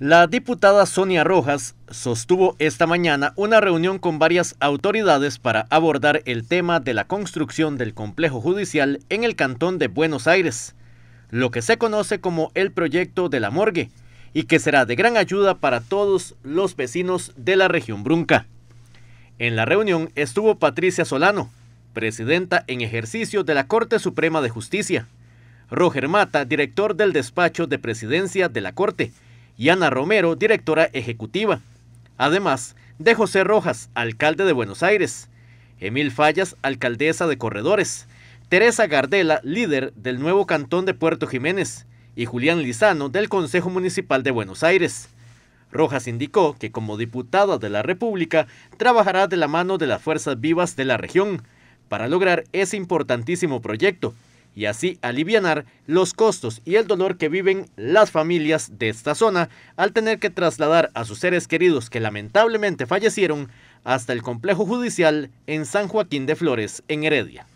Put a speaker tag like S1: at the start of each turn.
S1: La diputada Sonia Rojas sostuvo esta mañana una reunión con varias autoridades para abordar el tema de la construcción del complejo judicial en el Cantón de Buenos Aires, lo que se conoce como el proyecto de la morgue, y que será de gran ayuda para todos los vecinos de la región Brunca. En la reunión estuvo Patricia Solano, presidenta en ejercicio de la Corte Suprema de Justicia, Roger Mata, director del despacho de presidencia de la Corte, y Ana Romero, directora ejecutiva. Además de José Rojas, alcalde de Buenos Aires, Emil Fallas, alcaldesa de Corredores, Teresa Gardela, líder del nuevo cantón de Puerto Jiménez, y Julián Lizano, del Consejo Municipal de Buenos Aires. Rojas indicó que como diputada de la República trabajará de la mano de las fuerzas vivas de la región para lograr ese importantísimo proyecto y así alivianar los costos y el dolor que viven las familias de esta zona al tener que trasladar a sus seres queridos que lamentablemente fallecieron hasta el complejo judicial en San Joaquín de Flores, en Heredia.